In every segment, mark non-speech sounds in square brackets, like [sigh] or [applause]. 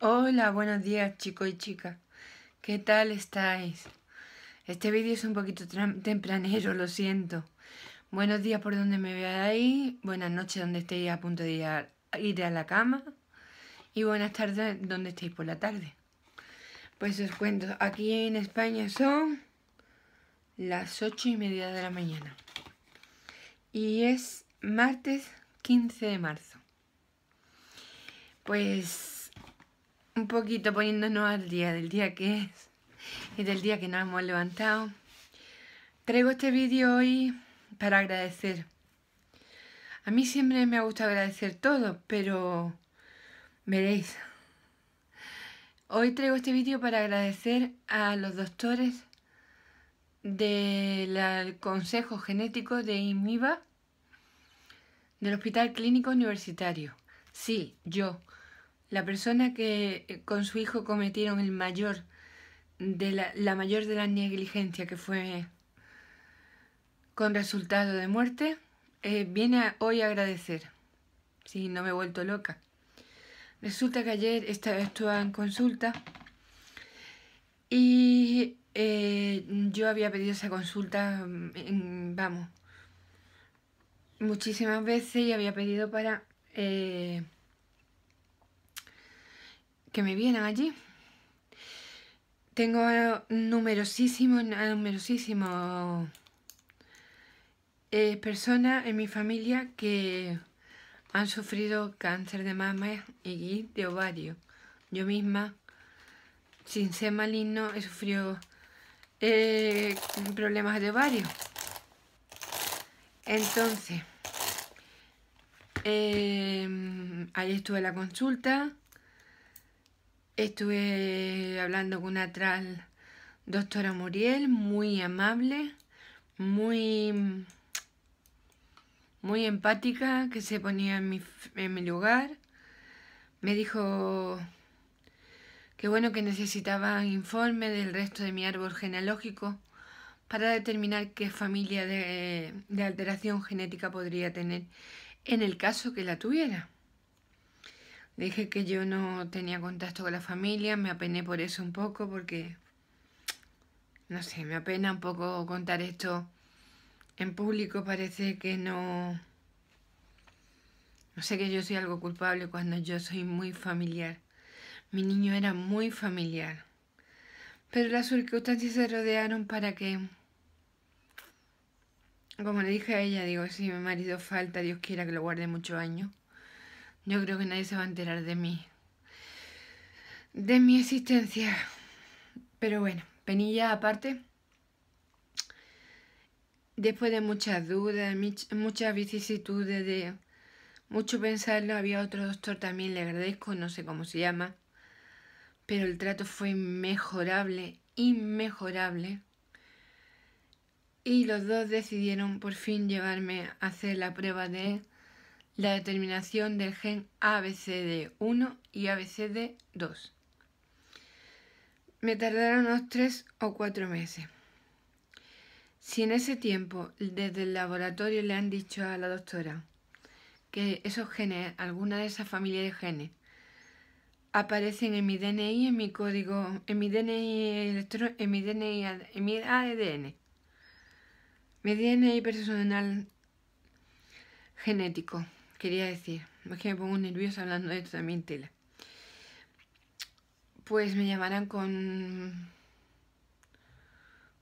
Hola, buenos días chicos y chicas. ¿Qué tal estáis? Este vídeo es un poquito tempranero, lo siento. Buenos días por donde me veáis, buenas noches donde estéis a punto de ir a, la cama y buenas tardes donde estéis por la tarde. Pues os cuento, aquí en España son las ocho y media de la mañana y es martes 15 de marzo. Pues un poquito poniéndonos al día del día que es y del día que nos hemos levantado. Traigo este vídeo hoy para agradecer. A mí siempre me ha gustado agradecer todo, pero veréis. Hoy traigo este vídeo para agradecer a los doctores del Consejo Genético de IMIVA del Hospital Clínico Universitario. Sí, yo, la persona que eh, con su hijo cometieron el mayor de la, mayor de la negligencia que fue con resultado de muerte, eh, viene hoy a agradecer. Si no me he vuelto loca. Resulta que ayer estaba en consulta y eh, yo había pedido esa consulta, mm, vamos, muchísimas veces y había pedido para que me vienen allí. Tengo numerosísimos, numerosísimos eh, personas en mi familia que han sufrido cáncer de mama y de ovario. Yo misma, sin ser maligno, he sufrido eh, problemas de ovario. Entonces, eh, ahí estuve la consulta Estuve hablando con una tral doctora Muriel, muy amable, muy, muy empática, que se ponía en mi, lugar. Me dijo que bueno que necesitaba informe del resto de mi árbol genealógico para determinar qué familia de alteración genética podría tener en el caso que la tuviera. Dije que yo no tenía contacto con la familia, me apené por eso un poco porque, no sé, me apena un poco contar esto en público, parece que no... No sé que yo soy algo culpable cuando yo soy muy familiar. Mi niño era muy familiar. Pero las circunstancias se rodearon para que... Como le dije a ella, digo, si mi marido falta, Dios quiera que lo guarde muchos años. Yo creo que nadie se va a enterar de mí. De mi existencia. Pero bueno, penilla aparte. Después de muchas dudas, muchas vicisitudes, de mucho pensarlo, había otro doctor también, le agradezco, no sé cómo se llama. Pero el trato fue inmejorable, inmejorable. Y los dos decidieron por fin llevarme a hacer la prueba de la determinación del gen ABCD1 y ABCD2. Me tardaron unos tres o cuatro meses. Si en ese tiempo desde el laboratorio le han dicho a la doctora que esos genes, alguna de esas familias de genes, aparecen en mi DNI, en mi código, en mi DNI en mi DNI, en mi ADN, mi DNI personal genético quería decir. Es que me pongo nerviosa hablando de esto también, tela. Pues me llamarán con,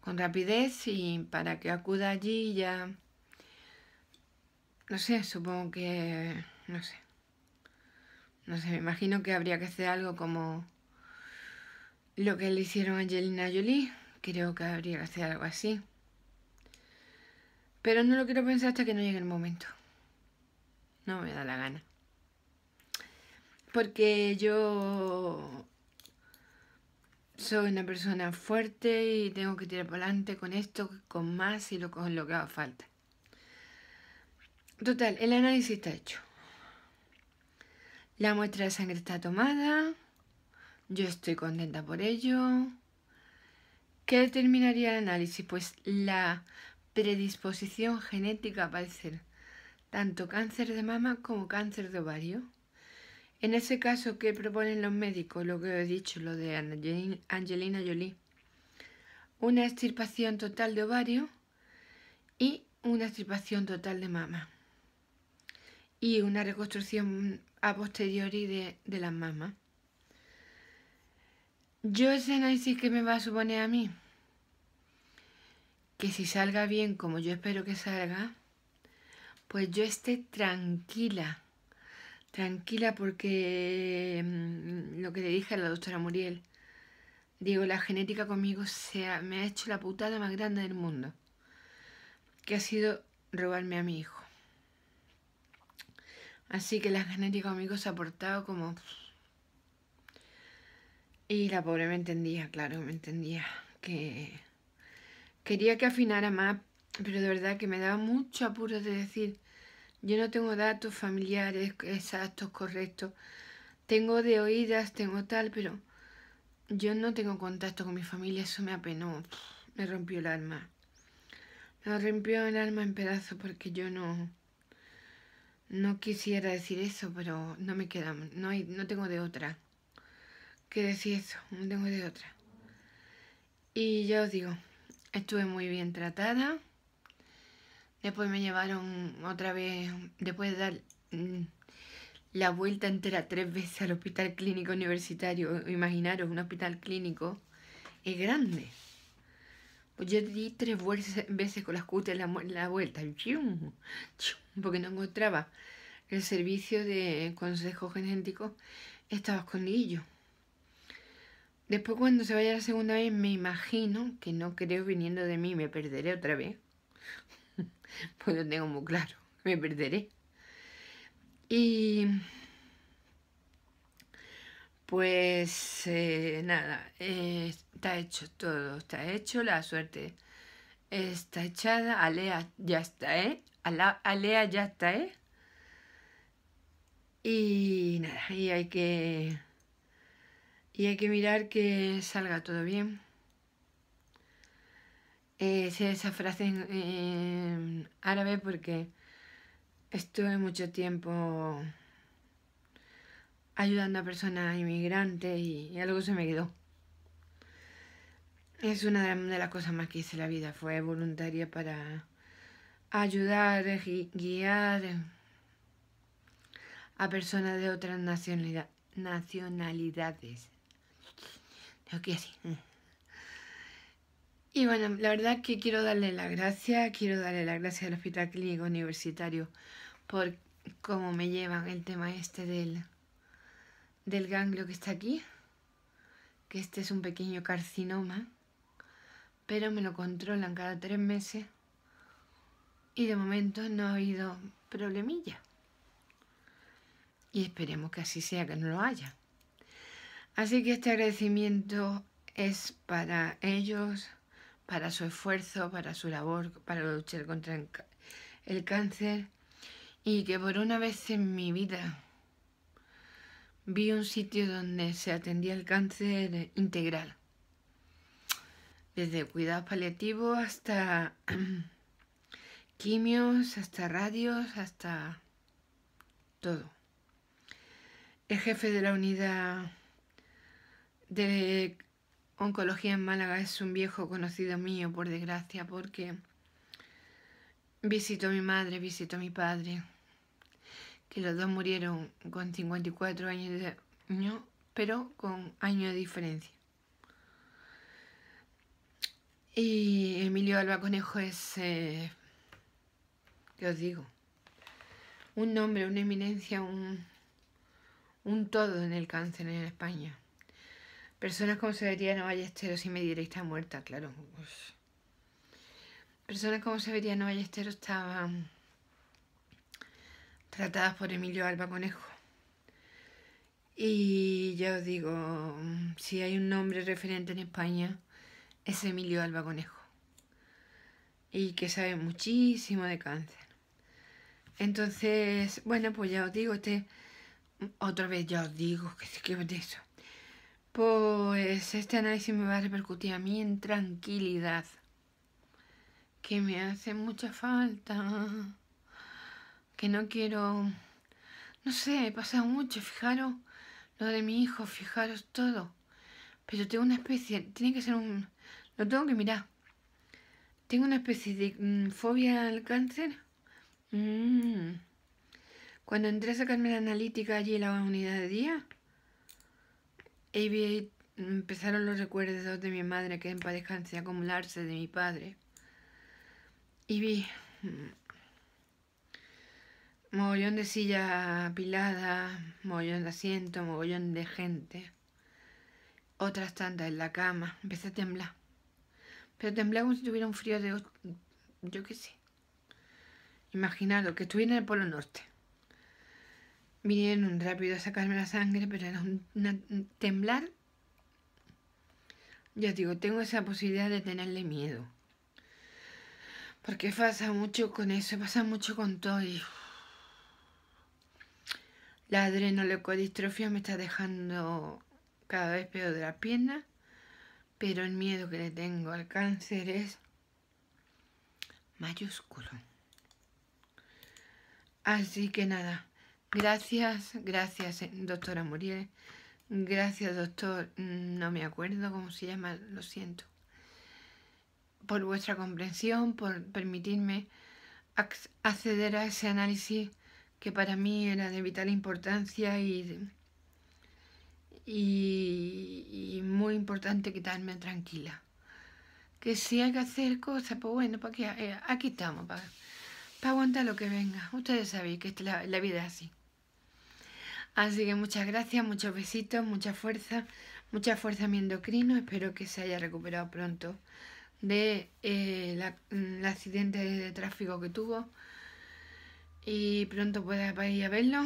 con rapidez y para que acuda allí ya... No sé, supongo que... No sé. No sé, me imagino que habría que hacer algo como lo que le hicieron a Angelina Jolie. Creo que habría que hacer algo así. Pero no lo quiero pensar hasta que no llegue el momento no me da la gana. Porque yo soy una persona fuerte y tengo que tirar para delante con esto, con más y lo, con lo que haga falta. Total, el análisis está hecho. La muestra de sangre está tomada. Yo estoy contenta por ello. ¿Qué determinaría el análisis? Pues la predisposición genética a ser tanto cáncer de mama como cáncer de ovario. En ese caso, ¿qué proponen los médicos? Lo que he dicho, lo de Angelina Jolie. Una extirpación total de ovario y una extirpación total de mama. Y una reconstrucción a posteriori de, de las mamas. Yo ese análisis que me va a suponer a mí, que si salga bien como yo espero que salga, pues yo esté tranquila, tranquila porque mm, lo que le dije a la doctora Muriel, digo, la genética conmigo se me ha hecho la putada más grande del mundo, que ha sido robarme a mi hijo. Así que la genética conmigo se ha portado como... Y la pobre me entendía, claro, me entendía que quería que afinara más, pero de verdad que me daba mucho apuro de decir, yo no tengo datos familiares exactos, correctos, tengo de oídas, tengo tal, pero yo no tengo contacto con mi familia, eso me apenó, me rompió el alma. Me rompió el alma en pedazos porque yo no, no quisiera decir eso, pero no me quedamos. no, no tengo de otra que decir eso, no tengo de otra. Y ya os digo, estuve muy bien tratada. Después me llevaron otra vez, después de dar mm, la vuelta entera tres veces al hospital clínico universitario. Imaginaros, un hospital clínico es grande. Pues yo di tres veces con las scooter la, la vuelta, porque no encontraba el servicio de consejo genético, estaba escondido. Después cuando se vaya la segunda vez me imagino que no creo viniendo de mí, me perderé otra vez. [laughs] pues lo tengo muy claro, [laughs] me perderé. Y pues eh, nada, eh, está hecho todo, está hecho, la suerte está echada, Alea ya está, ¿eh? Alea ya está, ¿eh? Y nada, y hay que... Y hay que mirar que salga todo bien. Eh, esa frase en, árabe porque estuve mucho tiempo ayudando a personas inmigrantes y, algo se me quedó. Es una de las cosas más que hice la vida, fue voluntaria para ayudar, guiar a personas de otras nacionalidades. Tengo que así. Y bueno, la verdad que quiero darle la gracia, quiero darle la gracia al Hospital Clínico Universitario por cómo me llevan el tema este del, del ganglio que está aquí, que este es un pequeño carcinoma, pero me lo controlan cada tres meses y de momento no ha habido problemilla. Y esperemos que así sea, que no lo haya. Así que este agradecimiento es para ellos, para su esfuerzo, para su labor, para luchar contra el cáncer y que por una vez en mi vida vi un sitio donde se atendía el cáncer integral, desde cuidados paliativos hasta [clears throat] quimios, hasta radios, hasta todo. El jefe de la unidad de Oncología en Málaga es un viejo conocido mío, por desgracia, porque visitó a mi madre, visitó a mi padre, que los dos murieron con 54 años de año, pero con años de diferencia. Y Emilio Alba Conejo es, eh, ¿qué os digo? Un nombre, una eminencia, un todo en el cáncer en España. Personas como Severiano Ballesteros y diréis, está muerta, claro. Personas como Severiano Ballesteros estaban tratadas por Emilio Alba Conejo. Y ya os digo, si hay un nombre referente en España, es Emilio Alba Conejo. Y que sabe muchísimo de cáncer. Entonces, bueno, pues ya os digo, este, otra vez ya os digo que se que de eso. Pues este análisis me va a repercutir a mí en tranquilidad, que me hace mucha falta, que no quiero, no sé, he pasado mucho, fijaros lo de mi hijo, fijaros todo, pero tengo una especie, tiene que ser un, lo tengo que mirar, tengo una especie de mm, fobia al cáncer. Mm, cuando entré a sacarme la analítica allí en la unidad de día, vi, mm, empezaron los recuerdos de mi madre que en a acumularse de mi padre. Y vi mm, mogollón de sillas apiladas, mogollón de asiento, mogollón de gente. Otras tantas en la cama. Empecé a temblar. Pero temblé como si tuviera un frío de... Yo qué sé. Imaginado que estuviera en el Polo Norte un rápido sacarme la sangre, pero era un, temblar. Ya digo, tengo esa posibilidad de tenerle miedo. Porque pasa mucho con eso, pasa mucho con todo. Y... La adrenolecodistrofia me está dejando cada vez peor de las piernas, pero el miedo que le tengo al cáncer es mayúsculo. Así que nada, Gracias, gracias, eh, doctora Muriel. Gracias, doctor. Mm, no me acuerdo cómo se llama, lo siento. Por vuestra comprensión, por permitirme acceder a ese análisis que para mí era de vital importancia y, y, muy importante quitarme tranquila. Que si hay que hacer cosas, pues bueno, para eh, aquí estamos, para, aguantar lo que venga. Ustedes sabéis que la vida es así. Así que muchas gracias, muchos besitos, mucha fuerza, mucha fuerza a mi endocrino. Espero que se haya recuperado pronto de eh, mm, el accidente de tráfico que tuvo y pronto pueda ir a verlo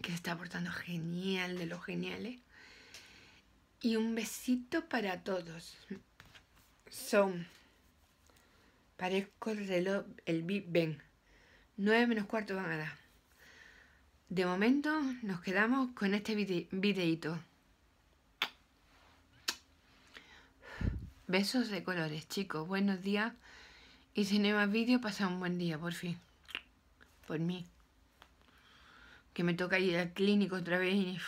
que se está portando genial de los geniales y un besito para todos son parezco el reloj el Big Ben 9 menos cuarto van a dar de momento nos quedamos con este videito. Besos de colores, chicos. Buenos días. Y si no hay más vídeos, pasa un buen día, por fin. Por mí. Que me toca ir al clínico otra vez.